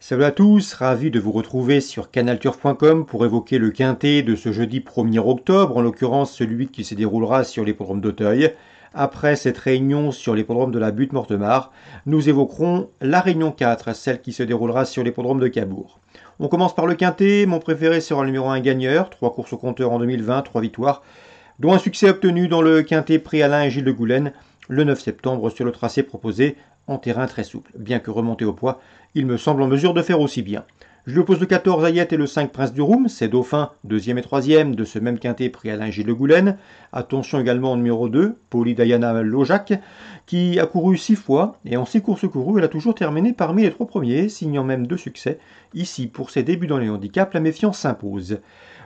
Salut à tous, ravi de vous retrouver sur canalture.com pour évoquer le quintet de ce jeudi 1er octobre, en l'occurrence celui qui se déroulera sur l'hippodrome d'Auteuil. Après cette réunion sur l'hippodrome de la Butte-Mortemart, nous évoquerons la réunion 4, celle qui se déroulera sur l'hippodrome de Cabourg. On commence par le quintet, mon préféré sera le numéro 1 gagneur, 3 courses au compteur en 2020, 3 victoires, dont un succès obtenu dans le quintet prix Alain et Gilles de Goulen le 9 septembre sur le tracé proposé en terrain très souple, bien que remonté au poids, il me semble en mesure de faire aussi bien. Je lui oppose le 14 Ayet et le 5 Prince du Roum, c'est Dauphin, deuxième et troisième de ce même quintet pris à Gilles de Goulen. Attention également au numéro 2, Diana Lojac, qui a couru 6 fois et en 6 courses courues, elle a toujours terminé parmi les trois premiers, signant même deux succès. Ici, pour ses débuts dans les handicaps, la méfiance s'impose.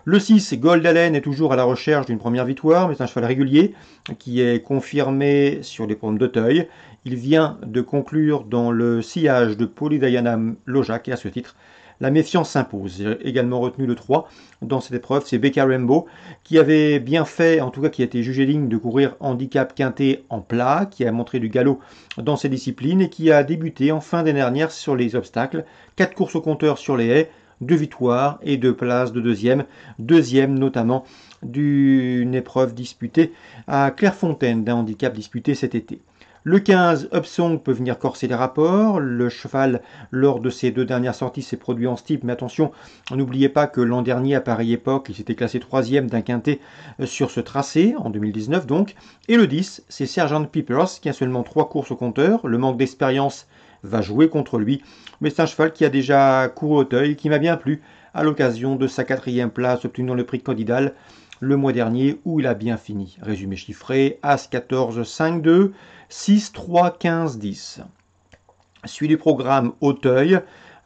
Le 6, Gold Allen est toujours à la recherche d'une première victoire, mais c'est un cheval régulier qui est confirmé sur les pommes d'Auteuil. Il vient de conclure dans le sillage de Polydayana Lojac et à ce titre, la méfiance s'impose. J'ai également retenu le 3 dans cette épreuve, c'est Becca Rambo, qui avait bien fait, en tout cas qui a été jugé digne de courir handicap quinté en plat, qui a montré du galop dans ses disciplines et qui a débuté en fin d'année dernière sur les obstacles. 4 courses au compteur sur les haies, deux victoires et 2 places de deuxième, deuxième notamment d'une épreuve disputée à Clairefontaine d'un handicap disputé cet été. Le 15, Upsong peut venir corser les rapports. Le cheval, lors de ses deux dernières sorties, s'est produit en steep. Mais attention, n'oubliez pas que l'an dernier, à paris époque, il s'était classé troisième d'un quintet euh, sur ce tracé, en 2019 donc. Et le 10, c'est Sergeant Peepers, qui a seulement trois courses au compteur. Le manque d'expérience va jouer contre lui. Mais c'est un cheval qui a déjà couru au teuil, qui m'a bien plu à l'occasion de sa quatrième place obtenant le prix Candidal le mois dernier où il a bien fini. Résumé chiffré, As 14, 5, 2, 6, 3, 15, 10. Suis du programme Auteuil,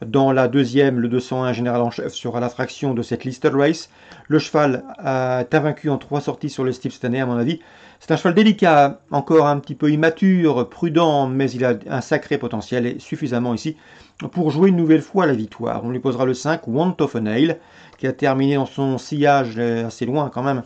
dans la deuxième, le 201 général en chef sera la fraction de cette Lister Race. Le cheval est invaincu en trois sorties sur le steep cette année, à mon avis. C'est un cheval délicat, encore un petit peu immature, prudent, mais il a un sacré potentiel et suffisamment ici pour jouer une nouvelle fois la victoire. On lui posera le 5, Want of a Nail, qui a terminé dans son sillage euh, assez loin quand même,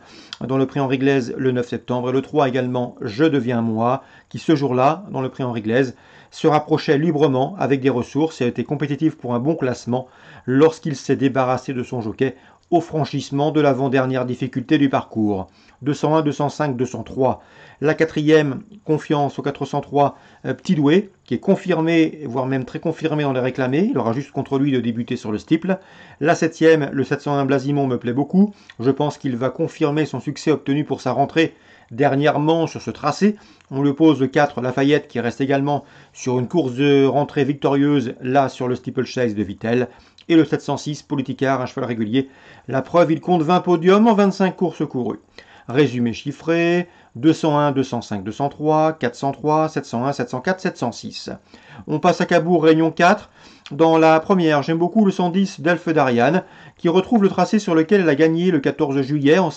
dans le prix Henri Glaise le 9 septembre. Et le 3 également, Je deviens moi, qui ce jour-là, dans le prix Henri Glaise, se rapprochait librement avec des ressources et a été compétitif pour un bon classement lorsqu'il s'est débarrassé de son jockey au franchissement de l'avant-dernière difficulté du parcours. 201, 205, 203. La quatrième, confiance au 403, Petit Doué, qui est confirmé, voire même très confirmé dans les réclamés. Il aura juste contre lui de débuter sur le steeple. La septième, le 701 Blasimon me plaît beaucoup. Je pense qu'il va confirmer son succès obtenu pour sa rentrée dernièrement sur ce tracé. On le pose le 4 Lafayette qui reste également sur une course de rentrée victorieuse, là sur le steeplechase de Vittel. Et le 706 Politicard, à cheval régulier. La preuve, il compte 20 podiums en 25 courses courues. Résumé chiffré 201, 205, 203, 403, 701, 704, 706. On passe à Cabourg, Réunion 4. Dans la première, j'aime beaucoup le 110 Delfe d'Ariane, qui retrouve le tracé sur lequel elle a gagné le 14 juillet en, en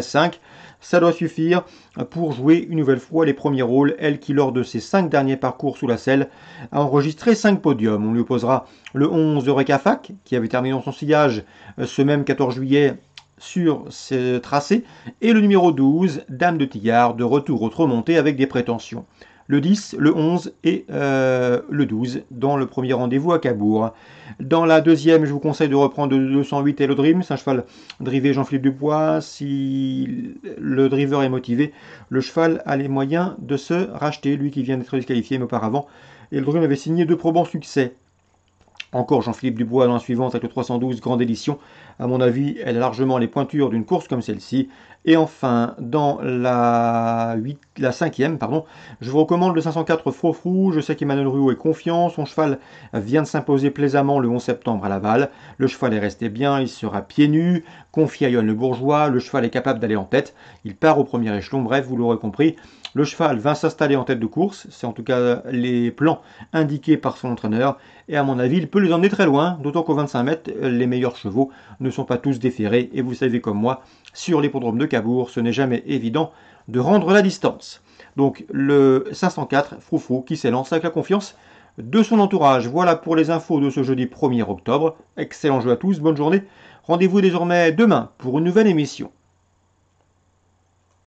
5 ça doit suffire pour jouer une nouvelle fois les premiers rôles, elle qui lors de ses cinq derniers parcours sous la selle a enregistré cinq podiums. On lui opposera le 11 de Recafac, qui avait terminé dans son sillage euh, ce même 14 juillet sur ce tracé, et le numéro 12, Dame de Tillard, de retour au Tremonté avec des prétentions. Le 10, le 11 et euh, le 12 dans le premier rendez-vous à Cabourg. Dans la deuxième, je vous conseille de reprendre le 208 et le Dream. C'est un cheval drivé Jean-Philippe Dubois. Si le driver est motivé, le cheval a les moyens de se racheter, lui qui vient d'être disqualifié auparavant. Et le Dream avait signé deux probants succès. Encore Jean-Philippe Dubois l'an suivante avec le 312 Grande Édition. À mon avis, elle a largement les pointures d'une course comme celle-ci. Et enfin, dans la, 8, la 5e, pardon, je vous recommande le 504 Frofrou. Je sais qu'Emmanuel Ruot est confiant. Son cheval vient de s'imposer plaisamment le 11 septembre à Laval. Le cheval est resté bien, il sera pieds nus. Confie à le bourgeois. Le cheval est capable d'aller en tête. Il part au premier échelon. Bref, vous l'aurez compris. Le cheval va s'installer en tête de course, c'est en tout cas les plans indiqués par son entraîneur, et à mon avis, il peut les emmener très loin, d'autant qu'au 25 mètres, les meilleurs chevaux ne sont pas tous déférés, et vous savez comme moi, sur l'hippodrome de Cabourg, ce n'est jamais évident de rendre la distance. Donc le 504, Froufrou, qui s'élance avec la confiance de son entourage. Voilà pour les infos de ce jeudi 1er octobre. Excellent jeu à tous, bonne journée. Rendez-vous désormais demain pour une nouvelle émission.